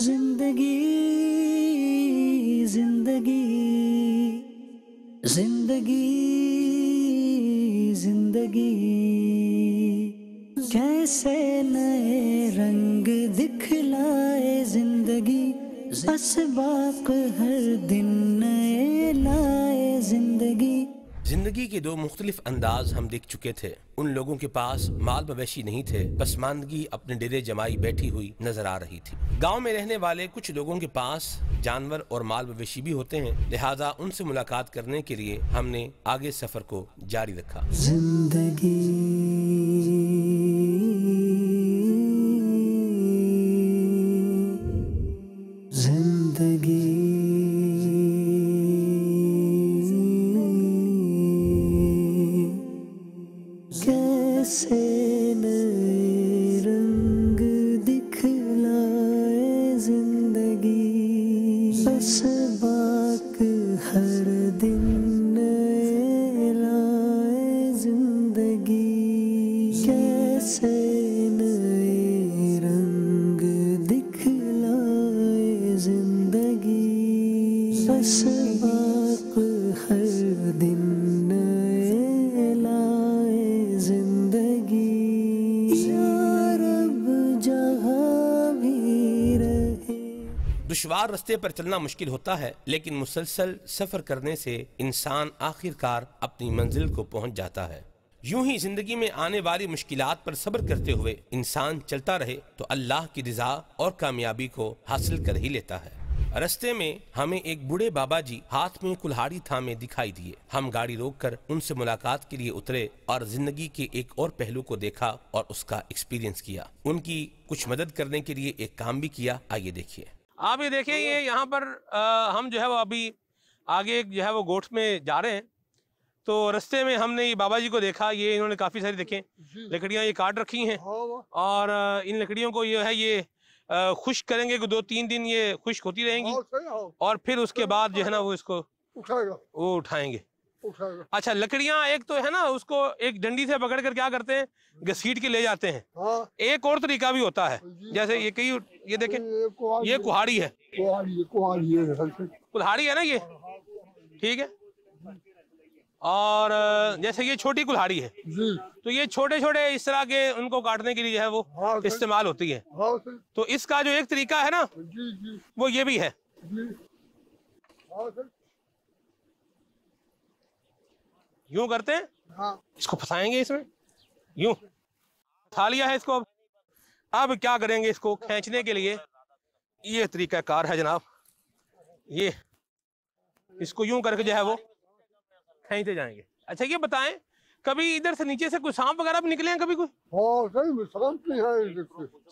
जिंदगी जिंदगी जिंदगी जिंदगी कैसे नए रंग दिखलाए जिंदगी बाप हर दिन नए लाए जिंदगी जिंदगी के दो मुख्तलिफ अंदाज हम देख चुके थे उन लोगों के पास माल मवेशी नहीं थे पसमानदगी अपने डेरे जमाई बैठी हुई नजर आ रही थी गांव में रहने वाले कुछ लोगों के पास जानवर और माल मवेशी भी होते हैं लिहाजा उनसे मुलाकात करने के लिए हमने आगे सफर को जारी रखा जिंदगी Say. रस्ते पर चलना मुश्किल होता है लेकिन मुसलसल सफर करने से इंसान आखिरकार अपनी मंजिल को पहुंच जाता है यूं ही जिंदगी में आने वाली मुश्किल पर सब्र करते हुए इंसान चलता रहे तो अल्लाह की रिजा और कामयाबी को हासिल कर ही लेता है रस्ते में हमें एक बूढ़े बाबा जी हाथ में कुल्हाड़ी थामे दिखाई दिए हम गाड़ी रोककर उनसे मुलाकात के लिए उतरे और जिंदगी के एक और पहलू को देखा और उसका एक्सपीरियंस किया उनकी कुछ मदद करने के लिए एक काम भी किया आइए देखिए आप ये देखें ये यहाँ पर आ, हम जो है वो अभी आगे जो है वो गोठ में जा रहे हैं तो रस्ते में हमने ये बाबा जी को देखा ये इन्होंने काफ़ी सारी देखे लकड़ियाँ ये काट रखी हैं हाँ, हाँ। और इन लकड़ियों को ये है ये खुश करेंगे कि दो तीन दिन ये खुश्क होती रहेंगी हाँ, और फिर उसके बाद जो है ना वो इसको वो उठाएंगे अच्छा लकड़ियाँ एक तो है ना उसको एक डंडी से पकड़ कर क्या करते हैं हम्म। घसीट के ले जाते हैं हाँ। एक और तरीका भी होता है हाँ जैसे ये कई ये देखे ये कुहाड़ी है कुल्हाड़ी है ना ये हाँ, हाँ। ठीक है और जैसे ये छोटी कुल्हाड़ी है तो ये छोटे छोटे इस तरह के उनको काटने के लिए है वो हाँ इस्तेमाल होती है हाँ तो इसका जो एक तरीका है ना जी जी। वो ये भी है जी। हाँ यूं करते हैं हाँ। इसको फंसाएंगे इसमें यूं फंसा लिया है इसको अब अब क्या करेंगे इसको खींचने के लिए ये तरीका कार है जनाब ये इसको यूं करके जो है वो खींचते जाएंगे अच्छा ये बताएं कभी इधर से नीचे से कोई सांप वगैरह भी निकले हैं कभी कोई हाँ,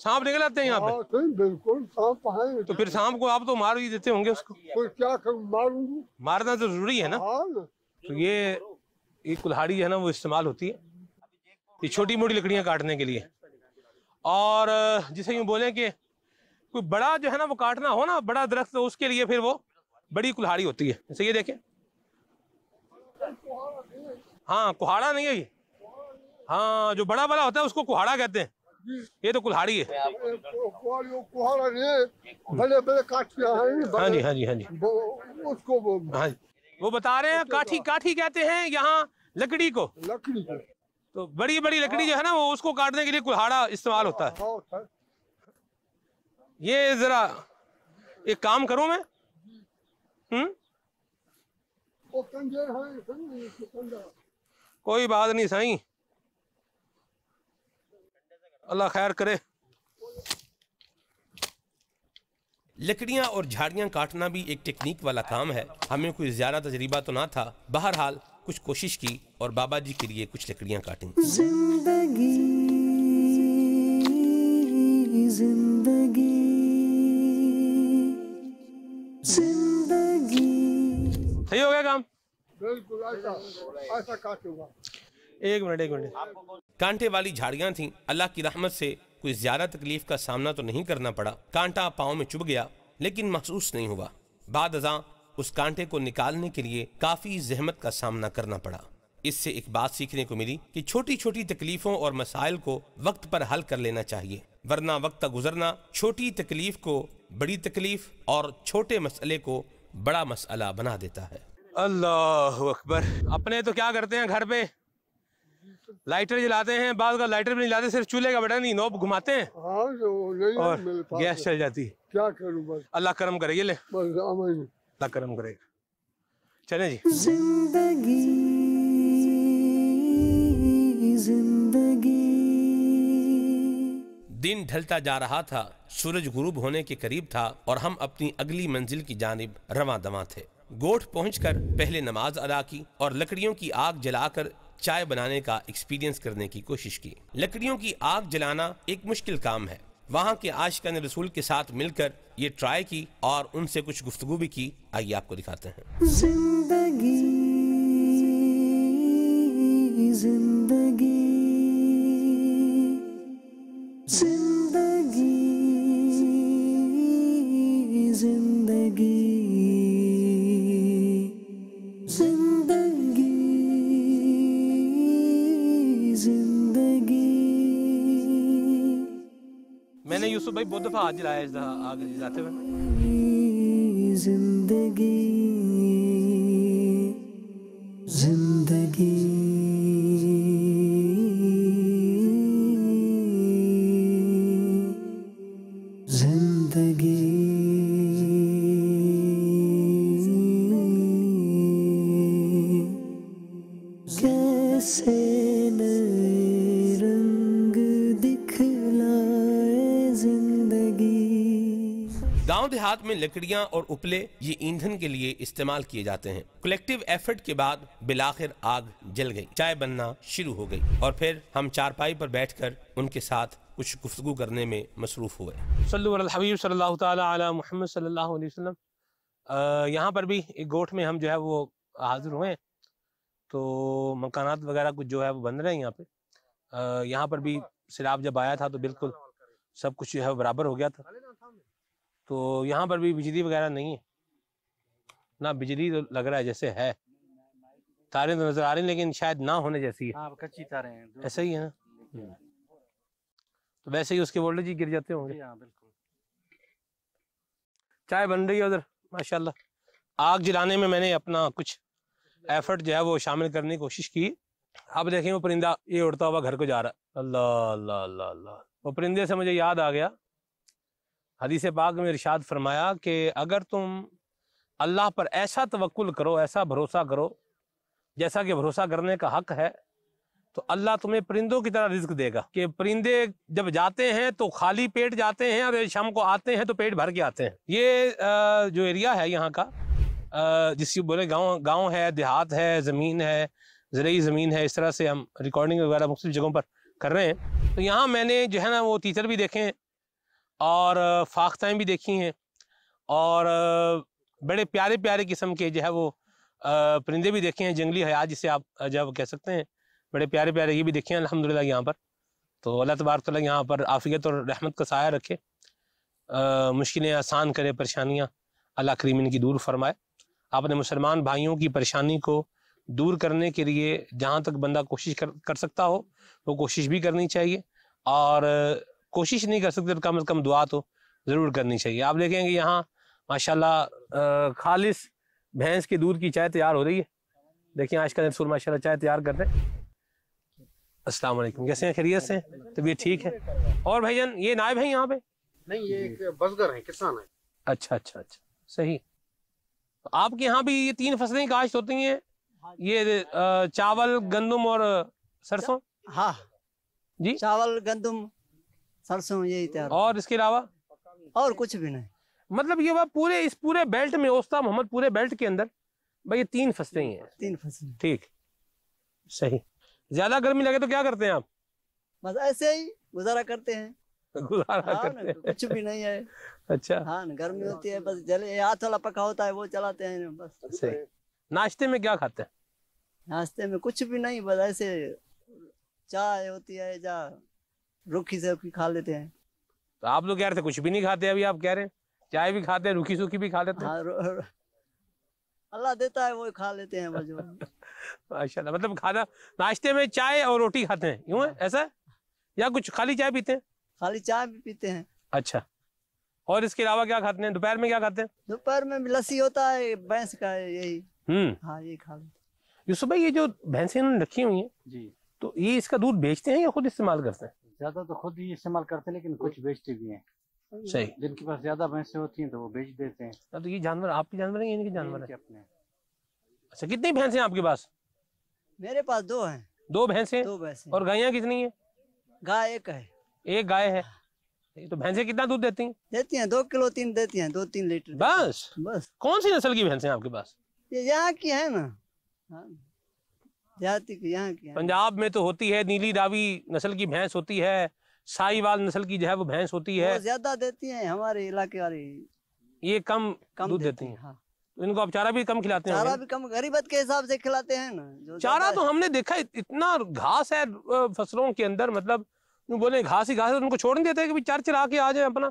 सांप निकल आते हैं यहाँ पे हाँ, बिल्कुल सांप है तो फिर सांप को आप तो मार ही देते होंगे उसको क्या मारना तो जरूरी है ना हाँ। तो ये ये कुल्हाड़ी है ना वो इस्तेमाल होती है ये छोटी मोटी लकड़ियाँ काटने के लिए और जिसे यूँ बोलें कि कोई बड़ा जो है ना वो काटना हो ना बड़ा दरख्त तो उसके लिए फिर वो बड़ी कुल्हाड़ी होती है जैसे ये देखें हाँ कुहाड़ा नहीं है ये हाँ जो बड़ा वाला होता है उसको कुहाड़ा कहते हैं ये तो कुल्हाड़ी है बड़े बड़े हाँ जी हाँ जी हाँ जी उसको हाँ जी वो बता रहे हैं काठी काठी कहते हैं यहाँ लकड़ी को लकड़ी को तो बड़ी बड़ी लकड़ी जो है ना वो उसको काटने के लिए कुल्हाड़ा इस्तेमाल होता है हाँ, ये जरा एक काम करूं मैं हम्म तो कोई बात नहीं सही अल्लाह खैर करे लकड़ियाँ और झाड़ियाँ काटना भी एक टेक्निक वाला काम है हमें कोई ज़्यादा तजर्बा तो ना था बहरहाल कुछ कोशिश की और बाबा जी के लिए कुछ लकड़ियां काटी जिंदगी जिंदगी सही हो गया काम बिल्कुल ऐसा एक मिनट एक मिनट कांटे वाली झाड़ियाँ थी अल्लाह की रहमत से कोई ज्यादा तकलीफ का सामना तो नहीं करना पड़ा कांटा पाओ में चुभ गया लेकिन महसूस नहीं हुआ बाद उस कांटे को निकालने के लिए काफी जहमत का सामना करना पड़ा इससे एक बात सीखने को मिली कि छोटी छोटी तकलीफों और मसाइल को वक्त पर हल कर लेना चाहिए वरना वक्त का गुजरना छोटी तकलीफ को बड़ी तकलीफ और छोटे मसले को बड़ा मसला बना देता है अल्लाह अकबर अपने तो क्या करते हैं घर पे लाइटर जलाते हैं बाद का लाइटर भी नहीं जलाते सिर्फ चूल्हे का बटन ही नोब घुमाते हैं हाँ, और गैस चल जाती क्या करूँ अल्लाह करम करे ये ले अल्लाह करम करेगा चले जी जिंदगी जिंदगी दिन ढलता जा रहा था सूरज गुरूब होने के करीब था और हम अपनी अगली मंजिल की जानब रवा दवा थे गोठ पहुंचकर पहले नमाज अदा की और लकड़ियों की आग जलाकर चाय बनाने का एक्सपीरियंस करने की कोशिश की लकड़ियों की आग जलाना एक मुश्किल काम है वहाँ के आशिका ने रसूल के साथ मिलकर ये ट्राई की और उनसे कुछ गुफ्तु भी की आइए आपको दिखाते हैं जिंदगी जिंदगी मैंने यूसुफ भाई बहुत दफ़ा आज जलाया इस आग जाते हुए जिंदगी लकड़ियां और उपले ये ईंधन के लिए इस्तेमाल किए जाते हैं कलेक्टिव एफर्ट के बाद बिलाखिर आग जल गई चाय बनना शुरू हो गई और फिर हम चारपाई पर बैठकर उनके साथ कुछ गुफ्तु करने में मसरूफ हुए यहाँ पर भी एक गोठ में हम जो है वो हाजिर हुए तो मकान वगैरह कुछ जो है वो बन रहे हैं यहाँ पे यहाँ पर भी सिराब जब आया था तो बिल्कुल सब कुछ जो है बराबर हो गया था तो यहाँ पर भी बिजली वगैरह नहीं है ना बिजली तो लग रहा है जैसे है तारे तो नजर आ रही लेकिन शायद ना होने जैसी है हाँ, कच्ची तारे हैं ऐसा ही है ना हम्म। तो वैसे ही उसके वोल्टेज ही गिर जाते होंगे हाँ, बिल्कुल चाय बन रही है उधर माशाल्लाह आग जलाने में मैंने अपना कुछ एफर्ट जो है वो शामिल करने की कोशिश की अब देखें वो परिंदा ये उड़ता हुआ घर को जा रहा है अल्लाह अल्लाह अल्लाह अल्लाह वो परिंदे से मुझे याद आ गया हदीस बाग में इरशाद फरमाया कि अगर तुम अल्लाह पर ऐसा तवक्ल करो ऐसा भरोसा करो जैसा कि भरोसा करने का हक है तो अल्लाह तुम्हें परिंदों की तरह रिज्क देगा कि परिंदे जब जाते हैं तो खाली पेट जाते हैं और शाम को आते हैं तो पेट भर के आते हैं ये जो एरिया है यहाँ का जिसकी बोले गांव गांव है देहात है ज़मीन है ज़रूरी ज़मीन है इस तरह से हम रिकॉर्डिंग वगैरह मुख्तु जगहों पर कर रहे हैं तो यहाँ मैंने जो है ना वो टीचर भी देखे हैं और फाख्ताएँ भी देखी हैं और बड़े प्यारे प्यारे किस्म के जो है वो परिंदे भी देखे हैं जंगली हयात जिसे आप जो कह सकते हैं बड़े प्यारे प्यारे ये भी देखे हैं अलहमदिल्ला यहाँ पर तो अल्लाह तबारक तो यहाँ पर आफियत और रहमत का साया रखे मुश्किलें आसान करे परेशानियाँ अल्लाह करीम इनकी दूर फरमाए अपने मुसलमान भाइयों की परेशानी को दूर करने के लिए जहाँ तक बंदा कोशिश कर कर सकता हो वो कोशिश भी करनी चाहिए और कोशिश नहीं कर सकते तो कम से कम दुआ तो ज़रूर करनी चाहिए आप देखेंगे यहाँ माशाल्लाह खालिस भैंस के दूध की चाय तैयार हो रही है देखिए आज का रसूल माशाल्लाह चाय तैयार कर रहे हैं अस्सलाम वालेकुम कैसे हैं खैरियत से तबीयत ठीक है और भाईजान ये नायब है यहाँ पे नहीं ये एक बसगर है किसान है अच्छा अच्छा अच्छा सही तो आपके यहाँ भी ये तीन फसलें काश्त होती हैं हाँ ये चावल गंदम और सरसों हाँ जी चावल गंदम सरसों यही तैयार और इसके अलावा और कुछ भी नहीं मतलब ये वह पूरे इस पूरे बेल्ट में ओस्ता मोहम्मद पूरे बेल्ट के अंदर भाई ये तीन फसलें हैं तीन फसलें ठीक सही ज्यादा गर्मी लगे तो क्या करते हैं आप बस ऐसे ही गुजारा करते हैं गुजारा हाँ, करते हैं कुछ भी नहीं है अच्छा हाँ गर्मी होती है बस जले हाथ वाला पका होता है वो चलाते हैं बस सही नाश्ते में क्या खाते हैं नाश्ते में कुछ भी नहीं बस ऐसे चाय होती है या रूखी सूखी खा लेते हैं तो आप लोग कह रहे थे कुछ भी नहीं खाते अभी आप कह रहे हैं चाय भी खाते हैं रूखी सूखी भी खा लेते हैं हाँ, अल्लाह देता है वो खा लेते हैं बस माशाल्लाह मतलब खाना नाश्ते में चाय और रोटी खाते हैं यूं है ऐसा या कुछ खाली चाय पीते हैं खाली चाय भी पीते हैं अच्छा और इसके अलावा क्या खाते हैं दोपहर में क्या खाते हैं दोपहर में लस्सी होता है भैंस का यही हम्म हाँ ये खा लेते यूसुफ भाई ये जो भैंसें इन्होंने रखी हुई हैं जी तो ये इसका दूध बेचते हैं या खुद इस्तेमाल करते हैं ज्यादा तो खुद ही इस्तेमाल करते हैं लेकिन कुछ हम्म। बेचते भी हैं सही जिनके पास ज्यादा भैंसे होती हैं तो वो बेच देते हैं तो ये जानवर आपके जानवर हैं इनके जानवर हैं अपने अच्छा कितनी भैंस हैं आपके पास मेरे पास दो हैं दो भैंसे दो भैंसे और गायें कितनी है गाय एक है एक गाय है हाँ। तो भैंसे कितना दूध देती हैं देती हैं दो किलो तीन देती हैं दो तीन लीटर बस बस कौन सी नस्ल की भैंसे आपके पास ये यहाँ की है ना हाँ। जाति की यहाँ की पंजाब में तो होती है नीली दावी नस्ल की भैंस होती है वाल नस्ल की जो है वो भैंस होती है ज्यादा देती है हमारे इलाके वाली ये कम कम दूध देती, है हाँ। तो इनको आप चारा भी कम खिलाते हैं चारा भी कम गरीबत के हिसाब से खिलाते हैं ना जो चारा तो हमने देखा इतना घास है फसलों के अंदर मतलब बोले घास ही घास तो उनको छोड़ नहीं देते कि चार चरा के आ जाए अपना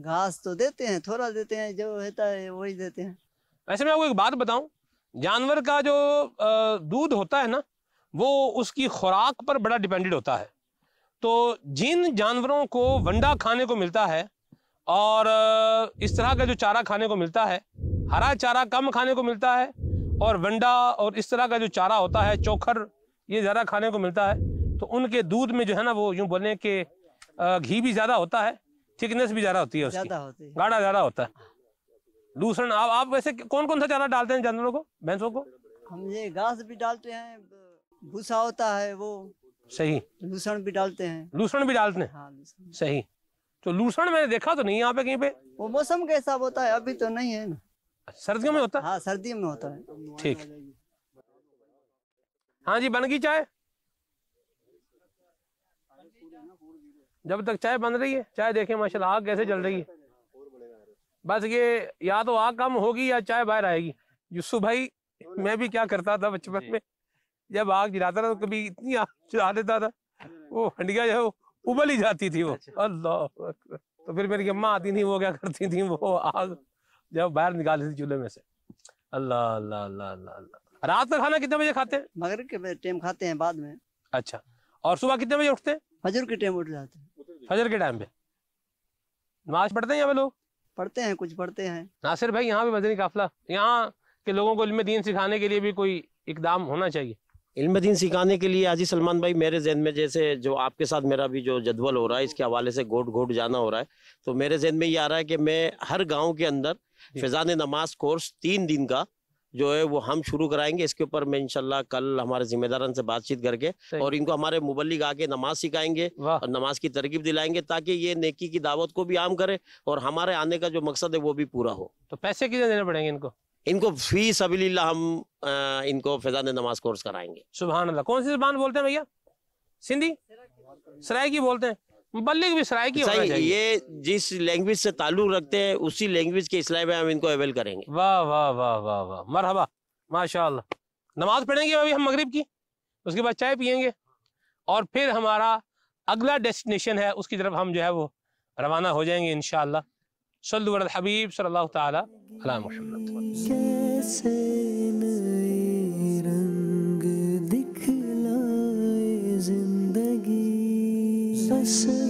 घास तो देते हैं थोड़ा देते हैं जो होता है वही देते हैं ऐसे में आपको एक बात बताऊं जानवर का जो दूध होता है ना वो उसकी खुराक पर बड़ा डिपेंडेड होता है तो जिन जानवरों को वंडा खाने को मिलता है और इस तरह का जो चारा खाने को मिलता है हरा चारा कम खाने को मिलता है और वंडा और इस तरह का जो चारा होता है चोखर ये ज़्यादा खाने को मिलता है तो उनके दूध में जो है ना वो यूँ बोलें कि घी भी ज़्यादा होता है थिकनेस भी ज़्यादा होती है उसकी गाढ़ा ज़्यादा होता है दूसरा आप, आप वैसे कौन कौन सा चारा डालते हैं जानवरों को भैंसों को हम ये घास भी डालते हैं भूसा होता है वो सही लूसण भी डालते हैं लूसण भी डालते हैं हाँ, सही तो लूसण मैंने देखा तो नहीं यहाँ पे कहीं पे वो मौसम के हिसाब होता है अभी तो नहीं है ना सर्दियों में होता है हाँ सर्दी में होता है ठीक हाँ जी बन गई चाय जब तक चाय बन रही है चाय देखें माशाल्लाह आग कैसे जल रही है बस ये या तो आग कम होगी या चाय बाहर आएगी यूसुफ भाई मैं भी क्या करता था बचपन में जब आग जलाता था तो कभी इतनी आग जला देता था वो हंडिया जो है उबल ही जाती थी वो अच्छा। अल्लाह तो फिर मेरी अम्मा आती थी वो क्या करती थी वो आग जब बाहर निकालती थी चूल्हे में से अल्लाह अल्लाह अल्लाह अल्लाह अल्लाह रात का खाना कितने बजे खाते हैं मगर के टाइम खाते हैं बाद में अच्छा और सुबह कितने बजे उठते हैं फजर के टाइम उठ जाते हैं फजर के टाइम पे नमाज पढ़ते हैं यहाँ पे लोग पढ़ते हैं कुछ पढ़ते हैं नासिर भाई यहाँ भी मदनी काफिला यहाँ के लोगों को इल्म दीन सिखाने के लिए भी कोई इकदाम होना चाहिए इल्म दीन सिखाने के लिए आजी सलमान भाई मेरे जहन में जैसे जो आपके साथ मेरा भी जो जदवल हो रहा है इसके हवाले से घोट घोट जाना हो रहा है तो मेरे जहन में ये आ रहा है कि मैं हर गांव के अंदर फिजान नमाज कोर्स तीन दिन का जो है वो हम शुरू कराएंगे इसके ऊपर मैं इनशाला कल हमारे जिम्मेदारन से बातचीत करके और इनको हमारे मुबलिक आके नमाज सिखाएंगे और नमाज की तरकीब दिलाएंगे ताकि ये नेकी की दावत को भी आम करे और हमारे आने का जो मकसद है वो भी पूरा हो तो पैसे कितने देने पड़ेंगे इनको इनको फी सभी हम इनको फैजान नमाज कोर्स कराएंगे सुबह कौन सी जुबान बोलते हैं भैया सिंधी सराय की बोलते हैं बल्कि भी सराय की सही ये जिस लैंग्वेज से ताल्लुक रखते हैं उसी लैंग्वेज के इस्लाम में हम इनको अवेल करेंगे वाह वाह वाह वाह वाह मरहबा माशा नमाज पढ़ेंगे अभी हम मगरिब की उसके बाद चाय पियेंगे और फिर हमारा अगला डेस्टिनेशन है उसकी तरफ हम जो है वो रवाना हो जाएंगे इन शल्लुर हबीब सल्लल्लाहु ताला I said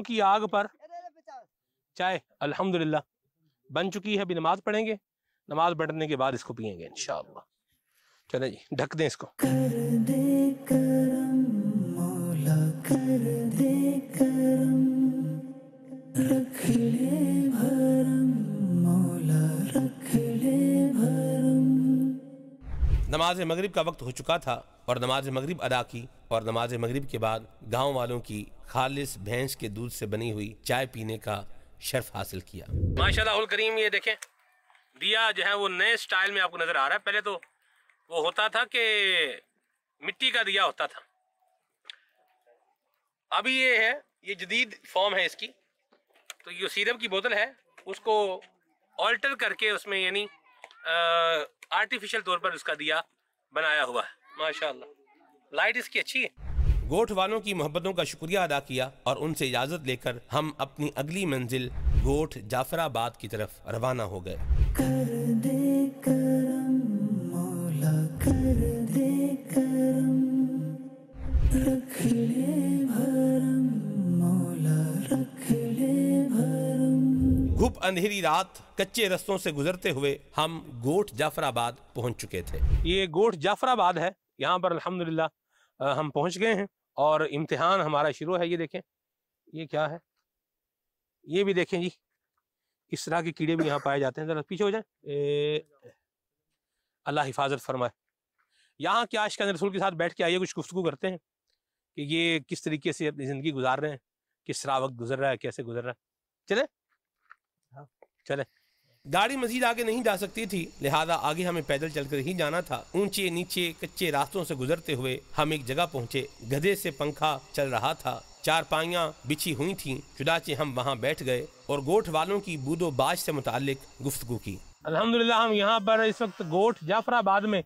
सरसों की आग पर चाय अल्हम्दुलिल्लाह बन चुकी है अभी नमाज पढ़ेंगे नमाज पढ़ने के बाद इसको पियेंगे इनशाला चले जी ढक दें इसको कर दे करम, मौला कर दे करम, रख ले भरम, मौला रख ले भरम। नमाज मगरिब का वक्त हो चुका था और नमाज मगरिब अदा की और नमाज मगरिब के बाद गांव वालों की खालिश भैंस के दूध से बनी हुई चाय पीने का शर्फ हासिल किया माशाल्लाह करीम ये देखें दिया जो है वो नए स्टाइल में आपको नज़र आ रहा है पहले तो वो होता था कि मिट्टी का दिया होता था अभी ये है ये जदीद फॉर्म है इसकी तो ये सीरम की बोतल है उसको ऑल्टर करके उसमें यानी आर्टिफिशियल तौर पर उसका दिया बनाया हुआ है माशाल्लाह लाइट इसकी अच्छी है गोठ वालों की मोहब्बतों का शुक्रिया अदा किया और उनसे इजाजत लेकर हम अपनी अगली मंजिल गोठ जाफराबाद की तरफ रवाना हो गए कर दे करम, मौला कर दे करम, रख ले भरम, मौला रख ले भरम। घुप अंधेरी रात कच्चे रस्तों से गुजरते हुए हम गोठ जाफराबाद पहुंच चुके थे ये गोठ जाफराबाद है यहाँ पर अल्हम्दुलिल्लाह हम पहुँच गए हैं और इम्तिहान हमारा शुरू है ये देखें ये क्या है ये भी देखें जी इस तरह के कीड़े भी यहाँ पाए जाते हैं ज़रा पीछे हो जाए अल्लाह हिफाजत फरमाए यहाँ क्या आज रसूल के साथ बैठ के आइए कुछ गुफ्तु करते हैं कि ये किस तरीके से अपनी ज़िंदगी गुजार रहे हैं किस तरह वक्त गुजर रहा है कैसे गुजर रहा है चले हाँ। चले गाड़ी मजीद आगे नहीं जा सकती थी लिहाजा आगे हमें पैदल चलकर ही जाना था ऊंचे नीचे कच्चे रास्तों से गुजरते हुए हम एक जगह पहुंचे गधे से पंखा चल रहा था चार पाइया बिछी हुई थीं चुनाचे हम वहाँ बैठ गए और गोठ वालों की बाज से मुतल गुफ्तु की अलहमदिल्ला हम यहाँ पर इस वक्त गोठ जाफराबाद में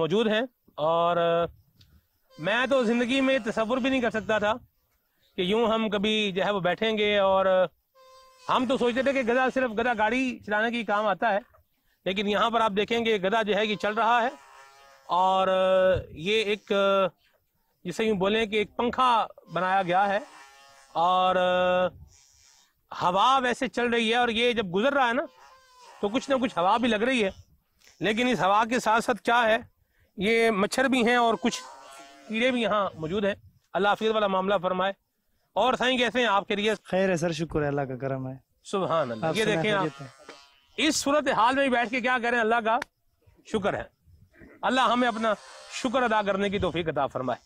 मौजूद है और आ, मैं तो ज़िंदगी में तस्वुर भी नहीं कर सकता था कि यूं हम कभी जो है वो बैठेंगे और हम तो सोचते थे कि गधा सिर्फ गधा गाड़ी चलाने की काम आता है लेकिन यहाँ पर आप देखेंगे गधा जो है कि चल रहा है और ये एक जिसे यूँ बोलें कि एक पंखा बनाया गया है और हवा वैसे चल रही है और ये जब गुजर रहा है ना तो कुछ ना कुछ हवा भी लग रही है लेकिन इस हवा के साथ साथ क्या है ये मच्छर भी हैं और कुछ कीड़े भी यहाँ मौजूद हैं अल्लाह हाफिज़ वाला मामला फरमाए और साई कैसे हैं आपके लिए खैर है सर शुक्र है अल्लाह का करम है सुबह अल्लाह ये देखें आप तो। इस सूरत हाल में बैठ के क्या करें अल्लाह का शुक्र है अल्लाह हमें अपना शुक्र अदा करने की तोफीक अदा फरमाए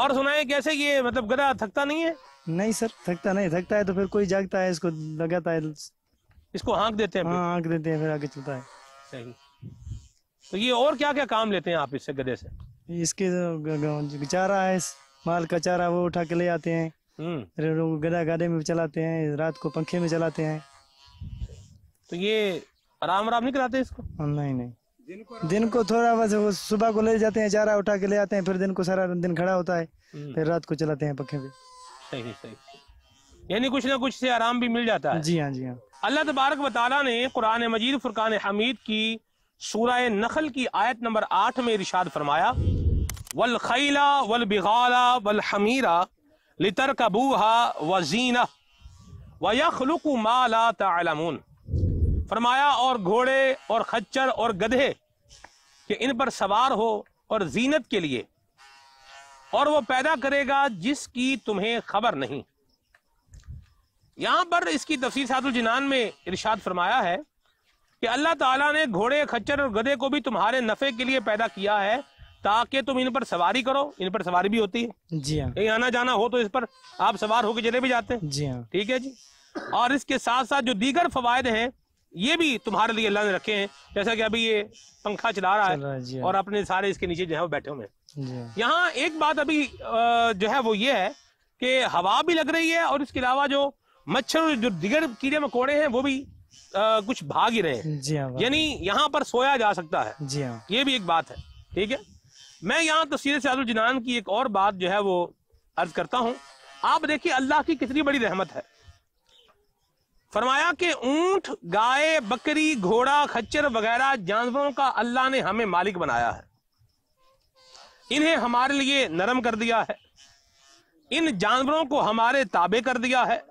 और सुनाए कैसे ये मतलब गदा थकता नहीं है नहीं सर थकता नहीं थकता है तो फिर कोई जागता है इसको लगाता है इसको हाँक देते हैं हाँ, हाँक देते हैं फिर आगे चलता है सही तो ये और क्या क्या काम लेते हैं आप इससे गदे से इसके चारा है माल का चारा वो उठा के ले आते हैं हम्म। अरे लोग गदा गादे में चलाते हैं रात को पंखे में चलाते हैं तो ये आराम आराम नहीं कराते इसको हाँ, नहीं नहीं दिन को, दिन को थोड़ा बस सुबह को ले जाते हैं चारा उठा के ले आते हैं फिर दिन को सारा दिन खड़ा होता है हम्म। फिर रात को चलाते हैं पंखे पे सही सही यानी कुछ ना कुछ से आराम भी मिल जाता है जी हाँ जी हाँ अल्लाह तबारक वाली ने कुरान मजीद फुरकान हमीद की सूरह नखल की आयत नंबर आठ में इरशाद फरमाया वल खैला वल बिगाला वल हमीरा लितर कबूहा वजीना वखलुक माला तलमून फरमाया और घोड़े और खच्चर और गधे कि इन पर सवार हो और जीनत के लिए और वो पैदा करेगा जिसकी तुम्हें खबर नहीं यहां पर इसकी तफसीर जिनान में इरशाद फरमाया है कि अल्लाह ताला ने घोड़े खच्चर और गधे को भी तुम्हारे नफ़े के लिए पैदा किया है ताकि तुम इन पर सवारी करो इन पर सवारी भी होती है जी हाँ कहीं आना जाना हो तो इस पर आप सवार होकर चले भी जाते हैं जी हाँ ठीक है जी और इसके साथ साथ जो दीगर फवायद हैं ये भी तुम्हारे लिए अल्लाह ने रखे हैं जैसा कि अभी ये पंखा चला रहा है, हाँ। और अपने सारे इसके नीचे जो है वो बैठे हुए हैं हाँ। यहाँ एक बात अभी जो है वो ये है कि हवा भी लग रही है और इसके अलावा जो मच्छर जो दिगर कीड़े मकोड़े हैं वो भी आ, कुछ भाग ही रहे हैं हाँ, यानी यहाँ पर सोया जा सकता है जी ये भी एक बात है ठीक है मैं यहाँ तस्वीर साजुल जिनान की एक और बात जो है वो अर्ज करता हूँ आप देखिए अल्लाह की कितनी बड़ी रहमत है फरमाया कि ऊंट गाय बकरी घोड़ा खच्चर वगैरह जानवरों का अल्लाह ने हमें मालिक बनाया है इन्हें हमारे लिए नरम कर दिया है इन जानवरों को हमारे ताबे कर दिया है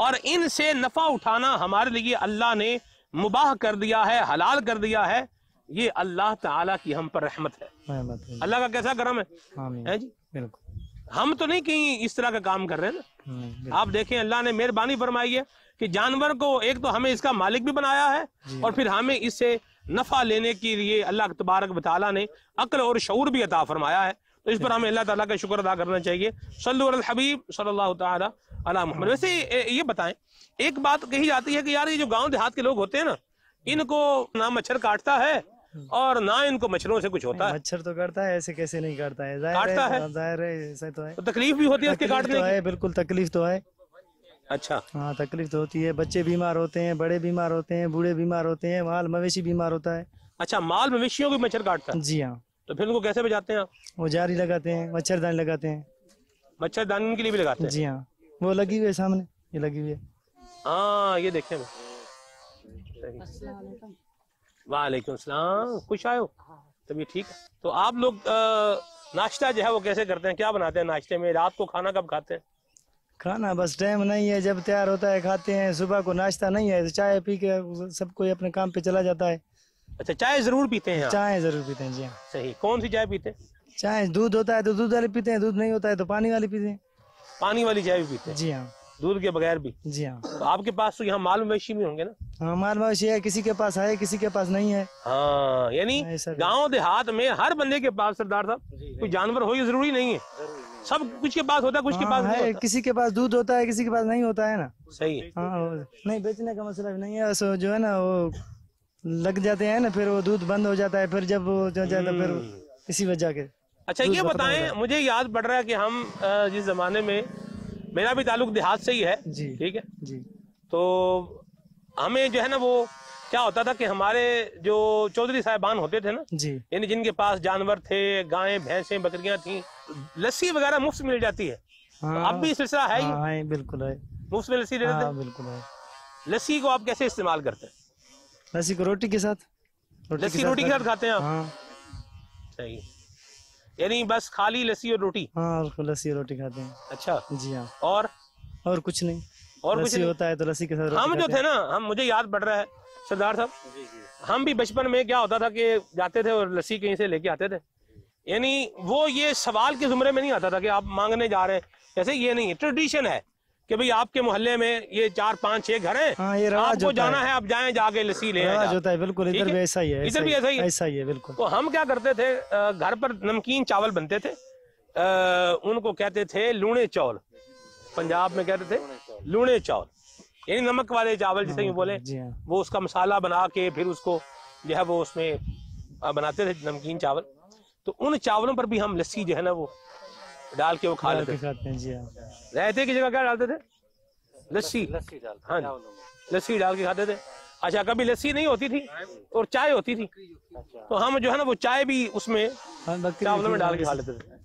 और इनसे नफा उठाना हमारे लिए अल्लाह ने मुबाह कर दिया है हलाल कर दिया है ये अल्लाह ताला की हम पर रहमत है अल्लाह का कैसा करम है है जी बिल्कुल हम तो नहीं कहीं इस तरह का काम कर रहे हैं ना हम्म, आप देखें अल्लाह ने मेहरबानी फरमाई है कि जानवर को एक तो हमें इसका मालिक भी बनाया है और फिर हमें इससे नफा लेने के लिए अल्लाह तबारक बताला ने अकल और शूर भी अता फरमाया है तो इस पर हमें अल्लाह ताला का शुक्र अदा करना चाहिए सल्लुल हबीब वैसे ये बताएं एक बात कही जाती है कि यार ये जो गांव देहात के लोग होते हैं ना इनको ना मच्छर काटता है हम्म। और ना इनको मच्छरों से कुछ होता है मच्छर तो करता है ऐसे कैसे नहीं करता है काटता है जाहिर है तो है तो तकलीफ भी होती है उसके काटने तो की बिल्कुल तकलीफ तो है अच्छा हाँ तकलीफ तो होती है बच्चे बीमार होते हैं बड़े बीमार होते हैं बूढ़े बीमार होते हैं माल मवेशी बीमार होता है अच्छा माल मवेशियों को मच्छर काटता है जी हाँ तो फिर उनको कैसे बजाते हैं वो जारी लगाते हैं मच्छरदानी लगाते हैं मच्छरदान के लिए भी लगाते हैं जी हाँ वो लगी हुई है सामने ये लगी हुई है हाँ ये देखे वालेकुम सलाम खुश आयो हाँ। तभी ठीक है तो आप लोग नाश्ता जो है वो कैसे करते हैं क्या बनाते हैं नाश्ते में रात को खाना कब खाते हैं खाना बस टाइम नहीं है जब तैयार होता है खाते हैं सुबह को नाश्ता नहीं है तो चाय पी के सब कोई अपने काम पे चला जाता है अच्छा चाय जरूर पीते हैं चाय जरूर पीते हैं जी हाँ सही कौन सी चाय पीते हैं चाय दूध होता है तो दूध वाली पीते हैं दूध नहीं होता है तो पानी वाली पीते हैं पानी वाली चाय भी पीते हैं जी हाँ दूध के बगैर भी जी हाँ तो आपके पास तो यहाँ माल मवेशी भी होंगे ना हाँ माल मवेशी है किसी के पास है किसी के पास नहीं है हाँ यानी हाँ, गांव देहात में हर बंदे के पास सरदार साहब कोई जानवर हो ये जरूरी नहीं है सब कुछ के पास होता है कुछ के हाँ, पास है किसी के पास दूध होता है किसी के पास नहीं होता है ना सही हाँ नहीं बेचने का मसला मतलब नहीं है जो है ना वो लग जाते हैं ना फिर वो दूध बंद हो जाता है फिर जब वो जो जाता तो फिर हम्म। इसी वजह के अच्छा ये बताएं मुझे याद पड़ रहा है कि हम जिस जमाने में मेरा भी ताल्लुक देहात से ही है ठीक है जी तो हमें जो है ना वो क्या होता था कि हमारे जो चौधरी साहिबान होते थे ना जी यानी जिनके पास जानवर थे गाय भैंसे बकरियां थी लस्सी वगैरह मुफ्त मिल जाती है तो हाँ, तो अब भी सिलसिला है हाँ, ही बिल्कुल है मुफ्त में लस्सी देते हाँ, बिल्कुल है लस्सी को आप कैसे इस्तेमाल करते हैं लस्सी को रोटी के साथ लस्सी रोटी के साथ खाते हैं आप हाँ। सही यानी बस खाली लस्सी और रोटी हाँ लस्सी और रोटी खाते हैं अच्छा जी हाँ और और कुछ नहीं और कुछ नहीं। होता है तो लस्सी के साथ हम जो थे ना हम मुझे याद पड़ रहा है सरदार साहब हम भी बचपन में क्या होता था कि जाते थे और लस्सी कहीं से लेके आते थे यानी वो ये सवाल के जुमरे में नहीं आता था कि आप मांगने जा रहे हैं ऐसे ये नहीं है ट्रेडिशन है कि भाई आपके मोहल्ले में ये चार पाँच छह घर हैं हाँ, ये आपको जाना है आप जाएं जाके लस्सी ले होता है बिल्कुल इधर भी ऐसा ही है इधर भी ऐसा ही ऐसा ही है बिल्कुल तो हम क्या करते थे घर पर नमकीन चावल बनते थे उनको कहते थे लूणे चावल पंजाब में कहते थे लूणे चावल यानी नमक वाले चावल जिसे हाँ, बोले हाँ। वो उसका मसाला बना के फिर उसको जो है वो उसमें बनाते थे नमकीन चावल तो उन चावलों पर भी हम लस्सी जो है ना वो डाल के वो खा लेते हाँ। रहते की जगह क्या डालते थे लस्सी लस्सी हाँ लस्सी डाल के खाते थे अच्छा कभी लस्सी नहीं होती थी और चाय होती थी तो हम जो है ना वो चाय भी उसमें हाँ, चावलों में डाल के खा लेते थे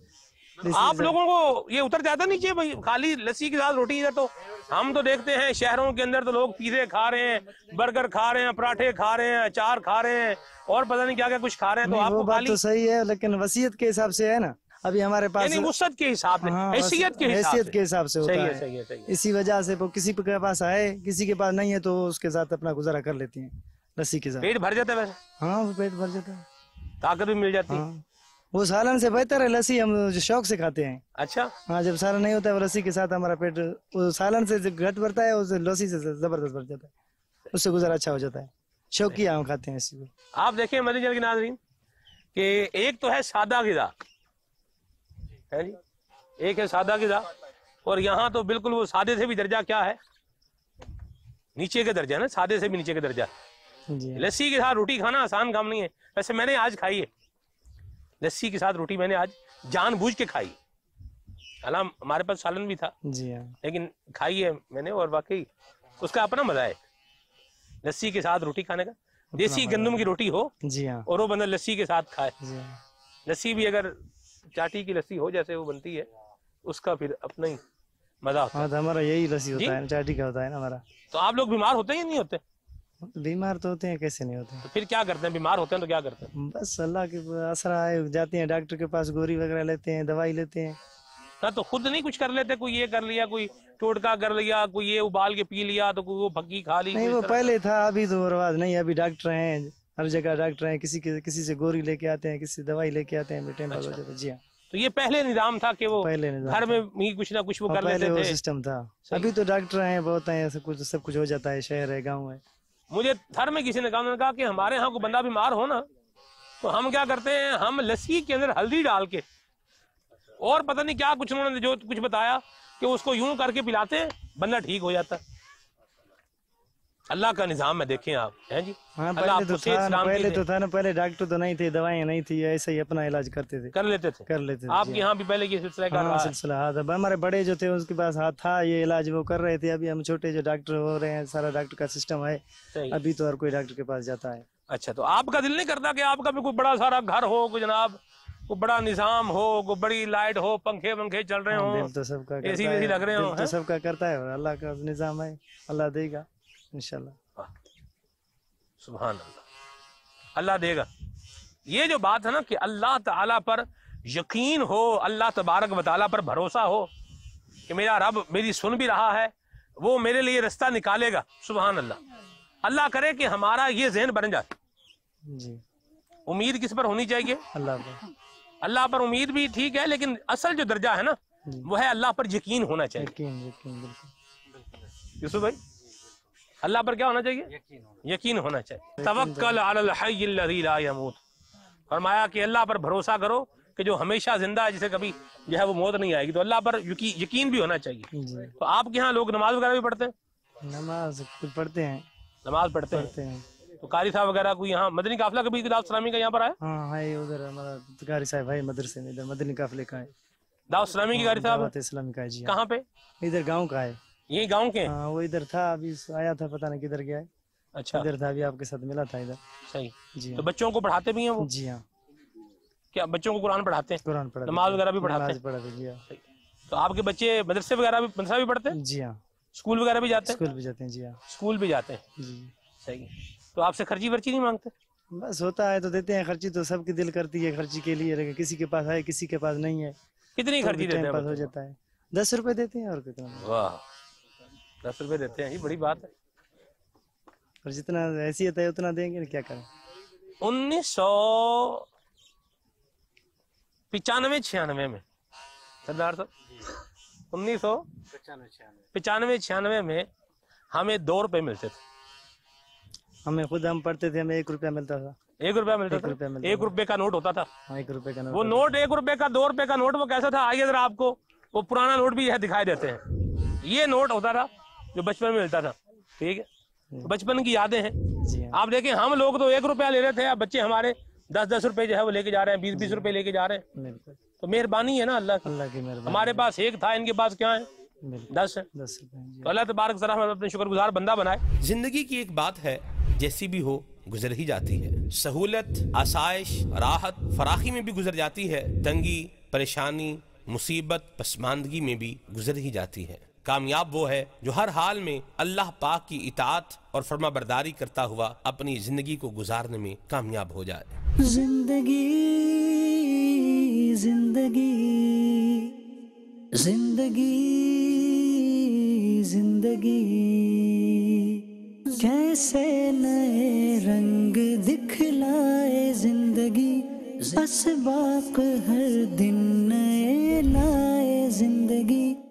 आप लोगों को ये उतर जाता नहीं चाहिए भाई खाली लस्सी के साथ रोटी इधर तो हम तो देखते हैं शहरों के अंदर तो लोग पीजे खा रहे हैं बर्गर खा रहे हैं पराठे खा रहे हैं अचार खा रहे हैं और पता नहीं क्या क्या कुछ खा रहे हैं तो आपको खाली तो सही है लेकिन वसीयत के हिसाब से है ना अभी हमारे पास वसत के हिसाब से हाँ, हैसियत के हैसियत के हिसाब से होता सही है, सही है, सही है। इसी वजह से वो किसी के पास आए किसी के पास नहीं है तो उसके साथ अपना गुजारा कर लेती है लस्सी के साथ पेट भर जाता है वैसे हाँ पेट भर जाता है ताकत भी मिल जाती है हाँ। वो सालन से बेहतर है लस्सी हम शौक से खाते हैं अच्छा हाँ जब सालन नहीं होता है लस्सी के साथ हमारा पेट वो सालन से घट भरता है उस लस्सी से जबरदस्त भर जाता है उससे गुजारा अच्छा हो जाता है शौकिया हम खाते हैं इसी को आप देखिए मरीजन के नाजरीन कि एक तो है सादा गजा है जी एक है सादा गजा और यहाँ तो बिल्कुल वो सादे से भी दर्जा क्या है नीचे का दर्जा ना सादे से भी नीचे का दर्जा लस्सी के साथ रोटी खाना आसान काम नहीं है वैसे मैंने आज खाई है लस्सी के साथ रोटी मैंने आज जानबूझ के खाई हालांकि हमारे पास सालन भी था जी हाँ। लेकिन खाई है मैंने और वाकई उसका अपना मजा है लस्सी के साथ रोटी खाने का देसी गंदम की रोटी हो जी हाँ। और वो बंदा लस्सी के साथ खाए हाँ। लस्सी भी अगर चाटी की लस्सी हो जैसे वो बनती है उसका फिर अपना ही मजा होता है हाँ, तो हमारा यही लस्सी होता है चाटी का होता है ना हमारा तो आप लोग बीमार होते हैं या नहीं होते बीमार तो होते हैं कैसे नहीं होते तो फिर क्या करते हैं बीमार होते हैं तो क्या करते हैं बस अल्लाह के असर आए जाते हैं डॉक्टर के पास गोरी वगैरह लेते हैं दवाई लेते हैं ना हाँ, तो खुद नहीं कुछ कर लेते कोई ये कर लिया कोई टोटका कर लिया कोई ये उबाल के पी लिया तो कोई वो भग्गी खा ली नहीं वो पहले था अभी तो बर्बाद नहीं अभी डॉक्टर हैं हर जगह डॉक्टर हैं किसी के किसी से गोरी लेके आते हैं किसी दवाई लेके आते हैं टाइम पास हो अच्छा। जी हाँ तो ये पहले निजाम था कि वो पहले घर में ही कुछ ना कुछ वो हाँ, कर लेते वो थे सिस्टम था अभी तो डॉक्टर हैं बहुत हैं सब कुछ सब कुछ हो जाता है शहर है गाँव है मुझे थर में किसी ने कहा कहा कि हमारे यहाँ को बंदा बीमार हो ना तो हम क्या करते हैं हम लस्सी के अंदर हल्दी डाल के और पता नहीं क्या कुछ उन्होंने जो कुछ बताया कि उसको यूं करके पिलाते बंदा ठीक हो जाता है अल्लाह का निज़ाम है देखें आप हैं जी हाँ, पहले तो पहले तो था ना पहले डॉक्टर तो नहीं थे दवाएं नहीं थी ऐसे ही अपना इलाज करते थे कर लेते थे कर लेते थे आप यहाँ भी पहले हाँ, सिलसिला हाँ, था हमारे बड़े जो थे उसके पास हाथ था ये इलाज वो कर रहे थे अभी हम छोटे जो डॉक्टर हो रहे हैं सारा डॉक्टर का सिस्टम है अभी तो हर कोई डॉक्टर के पास जाता है अच्छा तो आपका दिल नहीं करता की आपका भी कोई बड़ा सारा घर हो कोई जनाब को बड़ा निजाम हो को बड़ी लाइट हो पंखे पंखे चल रहे हाँ, हो तो सबका लग रहे हो तो सबका करता है अल्लाह का निजाम है अल्लाह देगा सुबह अल्लाह देगा ये जो बात है ना कि अल्लाह ताला पर यकीन हो अल्लाह तबारक वाली पर भरोसा हो कि मेरा रब मेरी सुन भी रहा है वो मेरे लिए रास्ता निकालेगा सुबह अल्लाह अल्लाह करे कि हमारा ये जहन बन जाए उम्मीद किस पर होनी चाहिए अल्लाह पर अल्लाह पर उम्मीद भी ठीक है लेकिन असल जो दर्जा है ना वो है अल्लाह पर यकीन होना चाहिए यकीन, यकीन, यकीन, यूसुफ भाई अल्लाह पर क्या होना चाहिए यकीन होना चाहिए तवक्ल अलमूत फरमाया कि अल्लाह पर भरोसा करो कि जो हमेशा जिंदा है जिसे कभी जो है वो मौत नहीं आएगी तो अल्लाह पर यकीन भी होना चाहिए तो आपके यहाँ लोग नमाज वगैरह भी पढ़ते हैं नमाज पढ़ते हैं नमाज पढ़ते हैं तो कारी साहब वगैरह को यहाँ मदनी काफिला कभी दाऊद सलामी का यहाँ पर आया हाँ है उधर हमारा कारी साहब भाई मदरसे में इधर मदनी काफिले का है दाऊद सलामी की कारी साहब इस्लामी का है जी हाँ। कहाँ पे इधर गांव का है यही गांव के आ, हाँ, वो इधर था अभी आया था पता नहीं किधर गया है अच्छा इधर था अभी आपके साथ मिला था इधर सही जी तो हाँ। बच्चों को पढ़ाते भी हैं वो जी हाँ क्या बच्चों को कुरान पढ़ाते हैं कुरान पढ़ाते नमाज वगैरह भी पढ़ाते हैं पढ़ाते जी हाँ तो आपके बच्चे मदरसे वगैरह भी मदरसा भी पढ़ते हैं जी हाँ स्कूल वगैरह भी जाते हैं स्कूल भी जाते हैं जी हाँ स्कूल भी जाते हैं जी सही तो आपसे खर्ची वर्ची नहीं मांगते बस होता है तो देते हैं खर्ची तो सबकी दिल करती है खर्ची के लिए लेकिन किसी के पास है किसी के पास नहीं है कितनी तो खर्ची देते हैं हो जाता है दस रुपए देते हैं और कितना वाह दस रुपए देते हैं ये बड़ी बात है और जितना ऐसी है उतना देंगे क्या करें उन्नीस सौ पिचानवे छियानवे में सरदार साहब उन्नीस सौ पिचानवे छियानवे में हमें दो रुपए मिलते थे हमें खुद हम पढ़ते थे हमें एक रुपया मिलता था एक रुपया मिलता एक था एक रुपए का नोट होता था हाँ, एक रुपए का नोट वो नोट एक रुपए का दो रुपए का नोट वो कैसा था आइए जरा आपको वो पुराना नोट भी यह दिखाई देते हैं ये नोट होता था जो बचपन में मिलता था ठीक है हम्म। बचपन की यादें हैं हाँ। आप देखें हम लोग तो एक रुपया ले रहे थे अब बच्चे हमारे दस दस रुपए जो है वो लेके जा रहे हैं बीस बीस रुपए लेके जा रहे हैं तो मेहरबानी है ना अल्लाह की अल्लाह की मेहरबानी हमारे पास एक था इनके पास क्या है दस दस तो अल्लाह तबारक जरा हमें अपने शुक्रगुजार बंदा बनाए जिंदगी की एक बात है जैसी भी हो गुजर ही जाती है सहूलत आसाइश राहत फराखी में भी गुजर जाती है तंगी परेशानी मुसीबत पसमानदगी में भी गुजर ही जाती है कामयाब वो है जो हर हाल में अल्लाह पाक की इतात और फर्मा बरदारी करता हुआ अपनी जिंदगी को गुजारने में कामयाब हो जाए जिंदगी जिंदगी जिंदगी जिंदगी जैसे नए रंग दिखलाए जिंदगी बस बाप हर दिन नए लाए जिंदगी